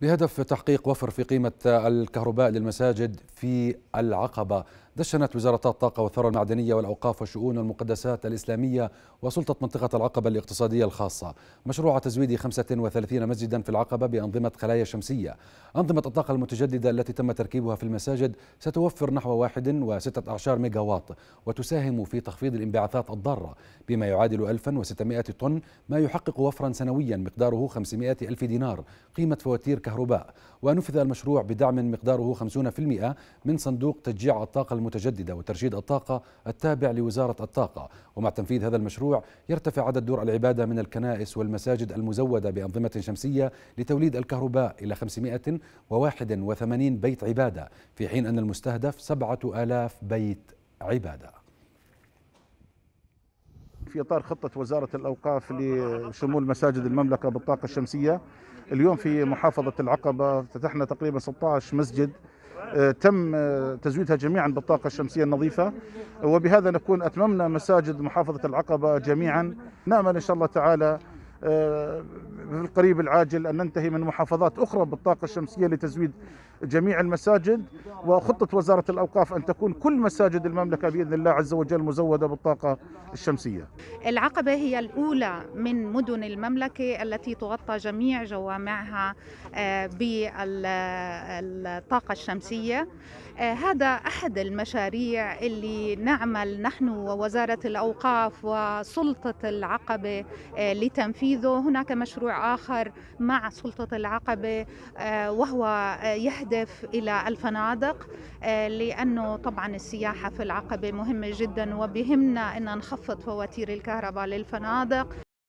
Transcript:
بهدف تحقيق وفر في قيمة الكهرباء للمساجد في العقبة دشنت وزارات الطاقة والثروة المعدنية والأوقاف والشؤون والمقدسات الإسلامية وسلطة منطقة العقبة الاقتصادية الخاصة مشروع تزويد 35 مسجدا في العقبة بأنظمة خلايا شمسية أنظمة الطاقة المتجددة التي تم تركيبها في المساجد ستوفر نحو 1.6 ميجا وات وتساهم في تخفيض الانبعاثات الضارة بما يعادل 1600 طن ما يحقق وفرا سنويا مقداره 500 ألف دينار قيمة فواتير كهرباء ونفذ المشروع بدعم مقداره 50% من صندوق تشجيع الطاقة المتجددة وترشيد الطاقة التابع لوزارة الطاقة ومع تنفيذ هذا المشروع يرتفع عدد دور العبادة من الكنائس والمساجد المزودة بأنظمة شمسية لتوليد الكهرباء إلى 581 بيت عبادة في حين أن المستهدف 7000 بيت عباده في اطار خطه وزاره الاوقاف لشمول مساجد المملكه بالطاقه الشمسيه اليوم في محافظه العقبه فتحنا تقريبا 16 مسجد آه، تم آه، تزويدها جميعا بالطاقة الشمسية النظيفة وبهذا نكون أتممنا مساجد محافظة العقبة جميعا نأمل إن شاء الله تعالى آه، في القريب العاجل أن ننتهي من محافظات أخرى بالطاقة الشمسية لتزويد جميع المساجد وخطة وزارة الأوقاف أن تكون كل مساجد المملكة بإذن الله عز وجل مزودة بالطاقة الشمسية العقبة هي الأولى من مدن المملكة التي تغطى جميع جوامعها آه، بالطاقة الشمسية آه، هذا أحد المشاريع اللي نعمل نحن ووزارة الأوقاف وسلطة العقبة آه، لتنفيذه هناك مشروع آخر مع سلطة العقبة آه، وهو يهدف إلى الفنادق لأنه طبعا السياحة في العقبة مهمة جدا وبهمنا أن نخفض فواتير الكهرباء للفنادق